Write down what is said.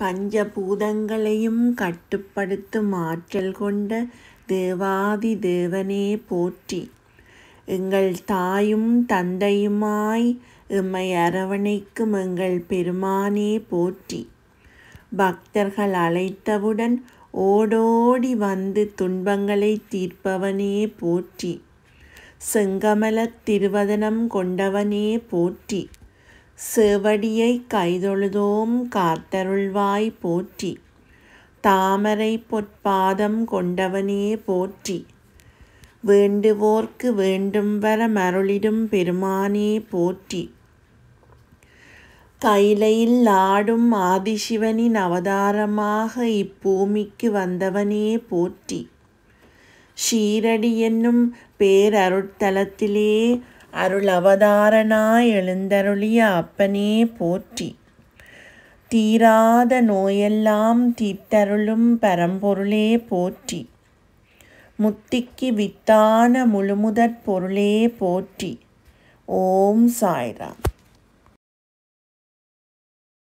பஞ்சபூதங்களையும் கட்டுப்படுத்தும் ஆற்றல் கொண்ட தேவாதி தேவனே போற்றி எங்கள் தாயும் தந்தையுமாய் எம்மை அரவணைக்கும் எங்கள் பெருமானே போற்றி பக்தர்கள் அழைத்தவுடன் ஓடோடி வந்து துன்பங்களை தீர்ப்பவனே போற்றி செங்கமலத் திருவதனம் கொண்டவனே போற்றி செவடியை கைதொழுதோம் காத்தருள்வாய் போற்றி தாமரை பொற்பாதம் கொண்டவனே போற்றி வேண்டுவோர்க்கு வேண்டும் வர மருளிடும் பெருமானே போற்றி கைலையில் ஆடும் ஆதிசிவனின் அவதாரமாக இப்பூமிக்கு வந்தவனே போற்றி ஷீரடி என்னும் பேரருட்தலத்திலே அருள் அவதாரனாய் எழுந்தருளிய அப்பனே போற்றி தீராத நோயெல்லாம் தீர்த்தருளும் பரம்பொருளே போற்றி முத்திக்கு வித்தான முழுமுதற் பொருளே போற்றி ஓம் சாய்ராம்